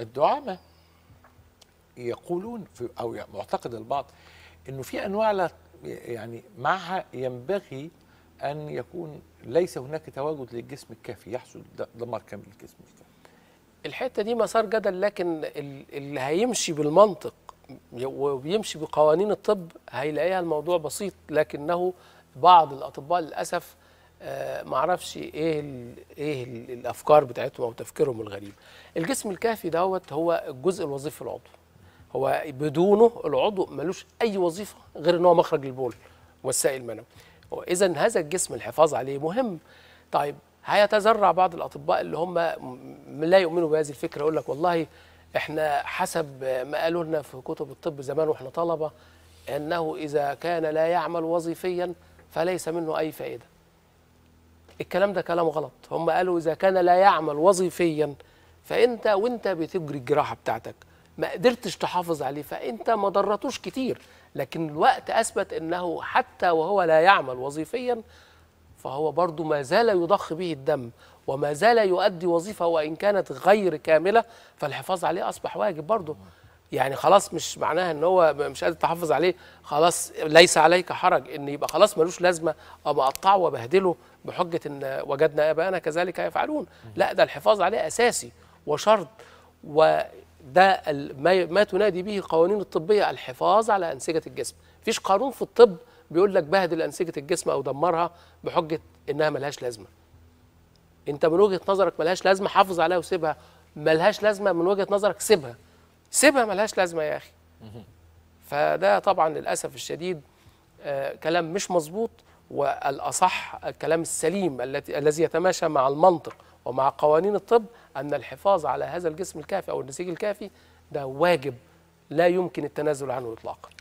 الدعامة يقولون في أو معتقد البعض أنه في أنواع يعني معها ينبغي أن يكون ليس هناك تواجد للجسم الكافي يحصل دمار كامل للجسم الكافي الحتة دي مسار جدل لكن اللي هيمشي بالمنطق وبيمشي بقوانين الطب هيلاقيها الموضوع بسيط لكنه بعض الأطباء للأسف آه، معرفش ايه الـ ايه الـ الافكار بتاعتهم او تفكيرهم الغريب الجسم الكهفي دوت هو الجزء الوظيفي العضو هو بدونه العضو ملوش اي وظيفه غير ان هو مخرج البول والسائل المنوي اذا هذا الجسم الحفاظ عليه مهم طيب هيتذرع بعض الاطباء اللي هم لا يؤمنوا بهذه الفكره يقول لك والله احنا حسب ما قالوا لنا في كتب الطب زمان واحنا طلبه انه اذا كان لا يعمل وظيفيا فليس منه اي فائده الكلام ده كلام غلط هم قالوا إذا كان لا يعمل وظيفيا فأنت وأنت بتجري الجراحة بتاعتك ما قدرتش تحافظ عليه فأنت ما ضرتوش كتير لكن الوقت أثبت أنه حتى وهو لا يعمل وظيفيا فهو برضه ما زال يضخ به الدم وما زال يؤدي وظيفة وإن كانت غير كاملة فالحفاظ عليه أصبح واجب برضه يعني خلاص مش معناها ان هو مش قادر تحافظ عليه خلاص ليس عليك حرج ان يبقى خلاص ملوش لازمه او اقطعه وابهدله بحجه ان وجدنا ابانا كذلك يفعلون لا ده الحفاظ عليه اساسي وشرط وده ما تنادي به القوانين الطبيه الحفاظ على انسجه الجسم مفيش قانون في الطب بيقول لك بهدل انسجه الجسم او دمرها بحجه انها ملهاش لازمه انت من وجهه نظرك ملهاش لازمه حافظ عليها وسيبها ملهاش لازمه من وجهه نظرك سيبها سيبها ملهاش لازمه يا اخي فده طبعا للاسف الشديد آه، كلام مش مظبوط والاصح الكلام السليم الذي يتماشى مع المنطق ومع قوانين الطب ان الحفاظ على هذا الجسم الكافي او النسيج الكافي ده واجب لا يمكن التنازل عنه اطلاقا